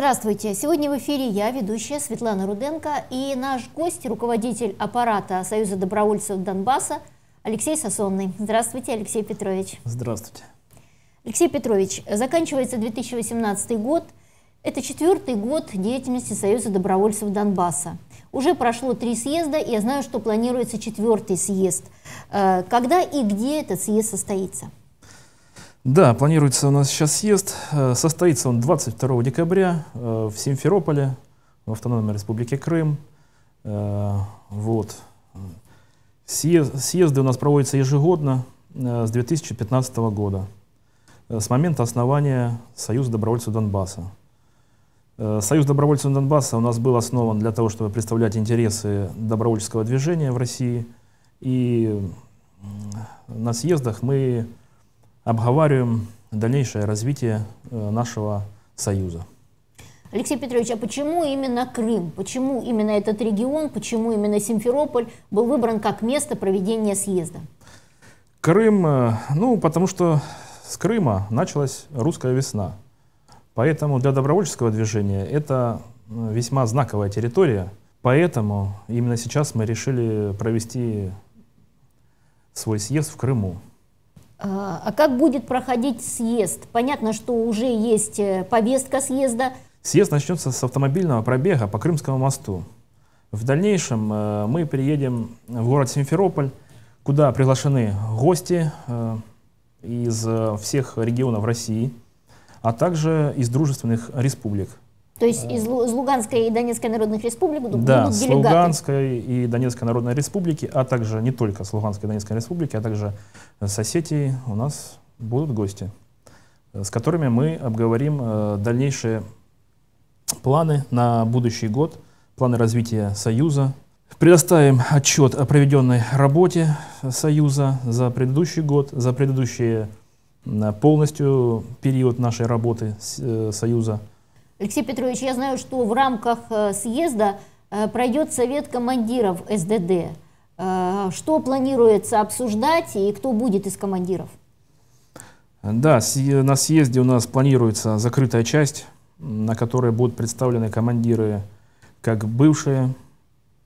Здравствуйте! Сегодня в эфире я, ведущая Светлана Руденко, и наш гость, руководитель аппарата Союза добровольцев Донбасса Алексей Сосонный. Здравствуйте, Алексей Петрович. Здравствуйте. Алексей Петрович, заканчивается 2018 год. Это четвертый год деятельности Союза добровольцев Донбасса. Уже прошло три съезда, и я знаю, что планируется четвертый съезд. Э, когда и где этот съезд состоится? Да, планируется у нас сейчас съезд. Э, состоится он 22 декабря э, в Симферополе, в автономной республике Крым. Э, вот. Съезды у нас проводятся ежегодно с 2015 года, с момента основания Союза добровольцев Донбасса. Союз добровольцев Донбасса у нас был основан для того, чтобы представлять интересы добровольческого движения в России. И на съездах мы обговариваем дальнейшее развитие э, нашего союза. Алексей Петрович, а почему именно Крым? Почему именно этот регион? Почему именно Симферополь был выбран как место проведения съезда? Крым, э, ну, потому что с Крыма началась русская весна. Поэтому для добровольческого движения это э, весьма знаковая территория. Поэтому именно сейчас мы решили провести свой съезд в Крыму. А, а как будет проходить съезд? Понятно, что уже есть э, повестка съезда. Съезд начнется с автомобильного пробега по Крымскому мосту. В дальнейшем э, мы приедем в город Симферополь, куда приглашены гости э, из всех регионов России, а также из дружественных республик. То есть из, из Луганской и Донецкой народных республик будут да, делегаты? Да, с Луганской и Донецкой народной республики, а также не только с Луганской и Донецкой республики, а также соседей у нас будут гости, э, с которыми мы обговорим э, дальнейшие планы на будущий год, планы развития Союза. Предоставим отчет о проведенной работе Союза за предыдущий год, за предыдущие полностью период нашей работы э, Союза – Алексей Петрович, я знаю, что в рамках э, съезда э, пройдет совет командиров СДД. Э, что планируется обсуждать и кто будет из командиров? Да, на съезде у нас планируется закрытая часть, на которой будут представлены командиры как бывшие,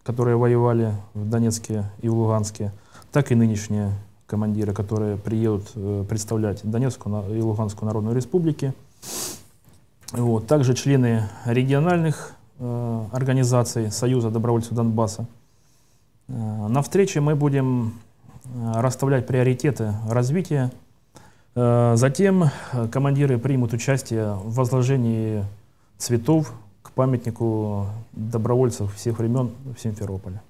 которые воевали в Донецке и в Луганске, так и нынешние командиры, которые приедут представлять Донецкую и Луганскую народную республики. Вот. Также члены региональных э, организаций Союза добровольцев Донбасса. Э, на встрече мы будем э, расставлять приоритеты развития. Э, затем э, командиры примут участие в возложении цветов к памятнику добровольцев всех времен в Симферополе.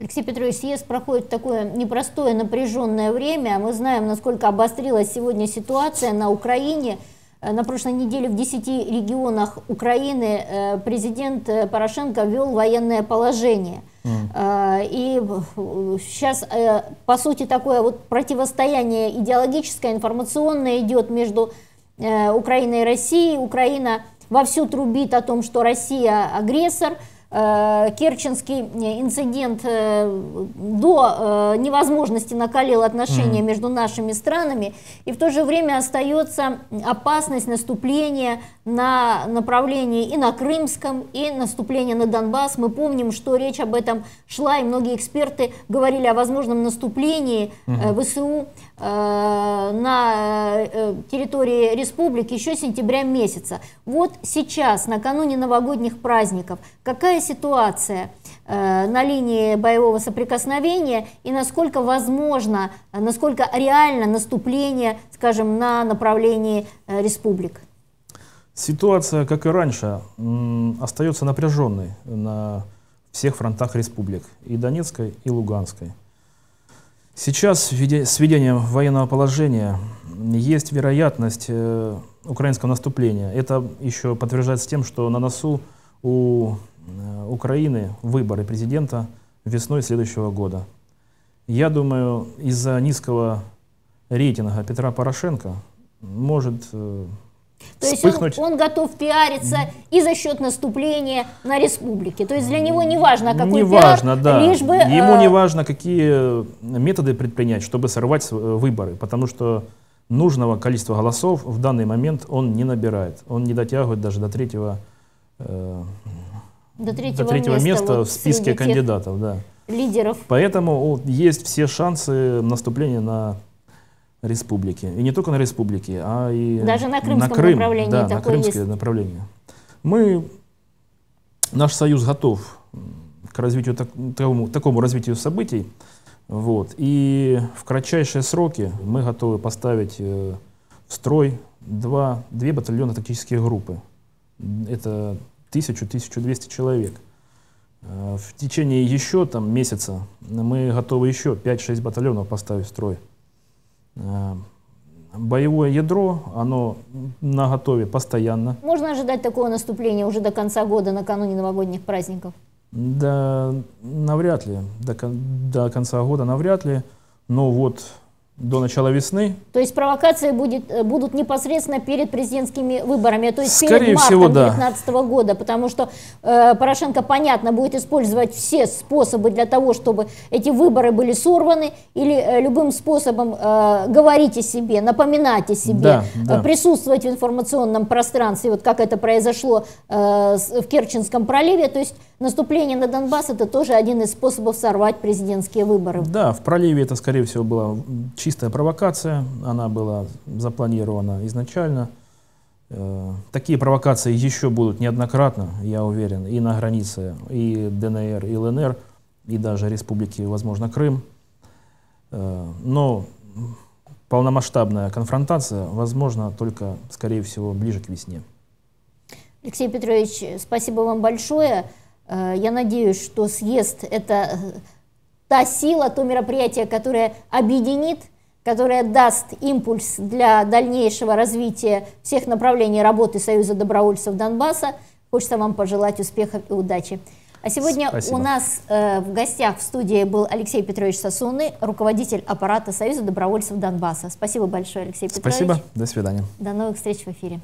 Алексей Петрович, съезд проходит такое непростое напряженное время. Мы знаем, насколько обострилась сегодня ситуация на Украине – Э, на прошлой неделе в 10 регионах Украины э, президент э, Порошенко ввел военное положение. Mm. И сейчас, по сути, такое вот противостояние идеологическое, информационное идет между Украиной и Россией. Украина вовсю трубит о том, что Россия агрессор – Э, Керченский инцидент э, до э, невозможности накалил отношения между нашими странами, и в то же время остается опасность наступления на направлении и на Крымском, и наступление на Донбасс. Мы помним, что речь об этом шла, и многие эксперты говорили о возможном наступлении угу. ВСУ э, на э, территории республики еще сентября месяца. Вот сейчас, накануне новогодних праздников, какая ситуация на линии боевого соприкосновения и насколько возможно, насколько реально наступление, скажем, на направлении республик? Ситуация, как и раньше, остается напряженной на всех фронтах республик, и Донецкой, и Луганской. Сейчас с введением военного положения есть вероятность э, украинского наступления. Это еще подтверждается тем, что на носу у э, Украины выборы президента весной следующего года. Я думаю, из-за низкого рейтинга Петра Порошенко может э, то вспыхнуть. есть он, он готов пиариться и за счет наступления на республике. То есть для него не важно, какой не пиар, важно, да. лишь бы... Ему э... не важно, какие методы предпринять, чтобы сорвать э, выборы, потому что нужного количества голосов в данный момент он не набирает. Он не дотягивает даже до третьего, э, до третьего, до третьего места, места вот в списке кандидатов. Да. Лидеров. Поэтому есть все шансы наступления на республики. И не только на республике, а и Даже на крымском на Крым, направлении да, на крымское есть. направление. Мы, наш союз готов к развитию так, такому, такому развитию событий. Вот. И в кратчайшие сроки мы готовы поставить э, в строй два, две батальона тактические группы. Это 1000-1200 человек. Э, в течение еще там, месяца мы готовы еще 5-6 батальонов поставить в строй. Э, боевое ядро, оно на готове постоянно. Можно ожидать такого наступления уже до конца года, накануне новогодних праздников? Да, навряд ли. До, до конца года навряд ли. Но вот до начала весны. То есть провокации будет, э, будут непосредственно перед президентскими выборами, а то есть Скорее перед мартом 2019 да. -го года, потому что э, Порошенко, понятно, будет использовать все способы для того, чтобы эти выборы были сорваны, или э, любым способом э, говорить о себе, напоминать о себе, да, э, да. присутствовать в информационном пространстве, вот как это произошло э, в Керченском проливе, то есть Наступление на Донбасс это тоже один из способов сорвать президентские выборы. Да, в проливе это, скорее всего, была чистая провокация. Она была запланирована изначально. Э, такие провокации еще будут неоднократно, я уверен, и на границе, и ДНР, и ЛНР, и даже республики, возможно, Крым. Э, но полномасштабная конфронтация возможна только, скорее всего, ближе к весне. Алексей Петрович, спасибо вам большое. Э, я надеюсь, что съезд – это э, та сила, то мероприятие, которое объединит, которое даст импульс для дальнейшего развития всех направлений работы Союза добровольцев Донбасса. Хочется вам пожелать успехов и удачи. А сегодня Спасибо. у нас э, в гостях в студии был Алексей Петрович Сосуны, руководитель аппарата Союза добровольцев Донбасса. Спасибо большое, Алексей Петрович. Спасибо. До свидания. До новых встреч в эфире.